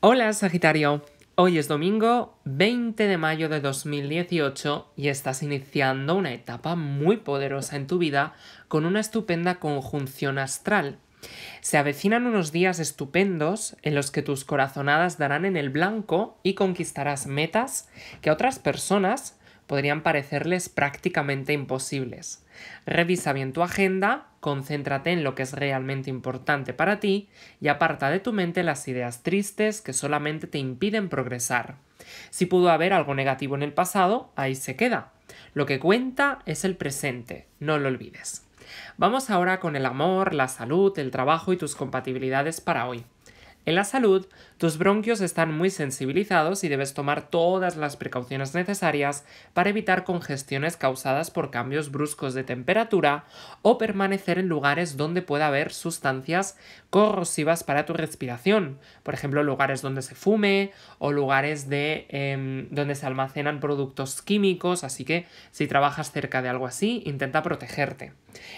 Hola Sagitario, hoy es domingo 20 de mayo de 2018 y estás iniciando una etapa muy poderosa en tu vida con una estupenda conjunción astral. Se avecinan unos días estupendos en los que tus corazonadas darán en el blanco y conquistarás metas que otras personas podrían parecerles prácticamente imposibles. Revisa bien tu agenda, concéntrate en lo que es realmente importante para ti y aparta de tu mente las ideas tristes que solamente te impiden progresar. Si pudo haber algo negativo en el pasado, ahí se queda. Lo que cuenta es el presente, no lo olvides. Vamos ahora con el amor, la salud, el trabajo y tus compatibilidades para hoy. En la salud, tus bronquios están muy sensibilizados y debes tomar todas las precauciones necesarias para evitar congestiones causadas por cambios bruscos de temperatura o permanecer en lugares donde pueda haber sustancias corrosivas para tu respiración, por ejemplo lugares donde se fume o lugares de, em, donde se almacenan productos químicos, así que si trabajas cerca de algo así, intenta protegerte.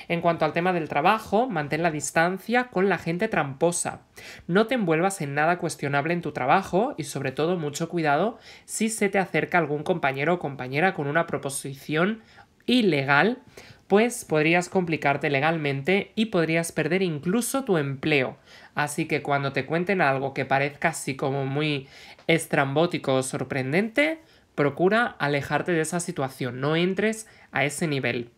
En cuanto al tema del trabajo, mantén la distancia con la gente tramposa. No te envuelvas en nada cuestionable en tu trabajo y sobre todo mucho cuidado si se te acerca algún compañero o compañera con una proposición ilegal, pues podrías complicarte legalmente y podrías perder incluso tu empleo. Así que cuando te cuenten algo que parezca así como muy estrambótico o sorprendente, Procura alejarte de esa situación, no entres a ese nivel.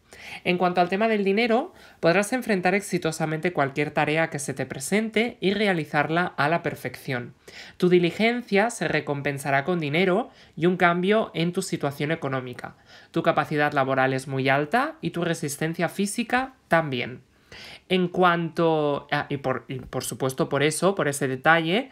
En cuanto al tema del dinero, podrás enfrentar exitosamente cualquier tarea que se te presente y realizarla a la perfección. Tu diligencia se recompensará con dinero y un cambio en tu situación económica. Tu capacidad laboral es muy alta y tu resistencia física también. En cuanto, y por, por supuesto por eso, por ese detalle,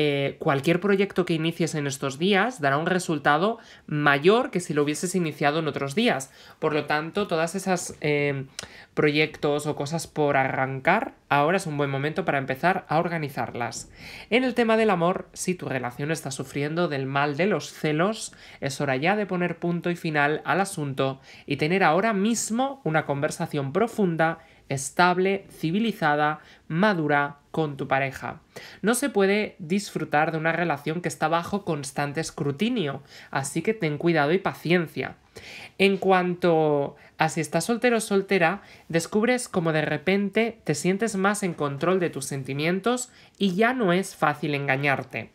eh, cualquier proyecto que inicies en estos días dará un resultado mayor que si lo hubieses iniciado en otros días. Por lo tanto, todas esas em, proyectos o cosas por arrancar, ahora es un buen momento para empezar a organizarlas. En el tema del amor, si tu relación está sufriendo del mal de los celos, es hora ya de poner punto y final al asunto y tener ahora mismo una conversación profunda estable, civilizada, madura con tu pareja. No se puede disfrutar de una relación que está bajo constante escrutinio, así que ten cuidado y paciencia. En cuanto a si estás soltero o soltera, descubres como de repente te sientes más en control de tus sentimientos y ya no es fácil engañarte.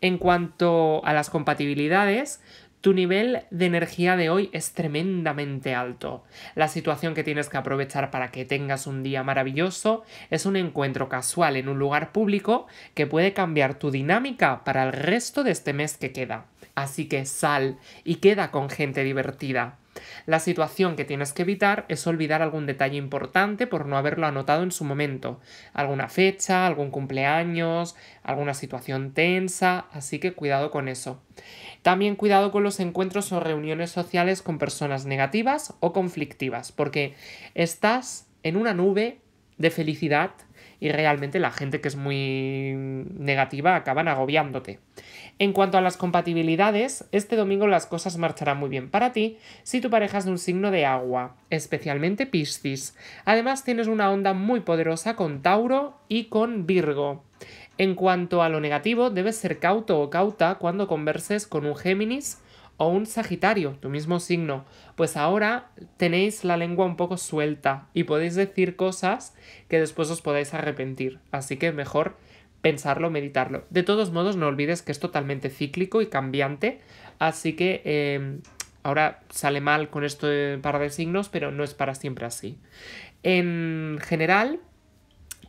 En cuanto a las compatibilidades, tu nivel de energía de hoy es tremendamente alto. La situación que tienes que aprovechar para que tengas un día maravilloso es un encuentro casual en un lugar público que puede cambiar tu dinámica para el resto de este mes que queda. Así que sal y queda con gente divertida. La situación que tienes que evitar es olvidar algún detalle importante por no haberlo anotado en su momento, alguna fecha, algún cumpleaños, alguna situación tensa, así que cuidado con eso. También cuidado con los encuentros o reuniones sociales con personas negativas o conflictivas, porque estás en una nube de felicidad y realmente la gente que es muy negativa acaban agobiándote. En cuanto a las compatibilidades, este domingo las cosas marcharán muy bien para ti si tu pareja es de un signo de agua, especialmente Piscis. Además tienes una onda muy poderosa con Tauro y con Virgo. En cuanto a lo negativo, debes ser cauto o cauta cuando converses con un Géminis o un Sagitario, tu mismo signo, pues ahora tenéis la lengua un poco suelta y podéis decir cosas que después os podáis arrepentir, así que mejor pensarlo, meditarlo. De todos modos, no olvides que es totalmente cíclico y cambiante, así que em, ahora sale mal con esto de par de signos, pero no es para siempre así. En general,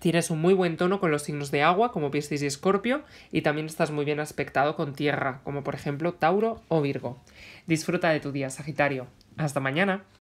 Tienes un muy buen tono con los signos de agua, como Piscis y Escorpio, y también estás muy bien aspectado con tierra, como por ejemplo Tauro o Virgo. Disfruta de tu día, Sagitario. Hasta mañana.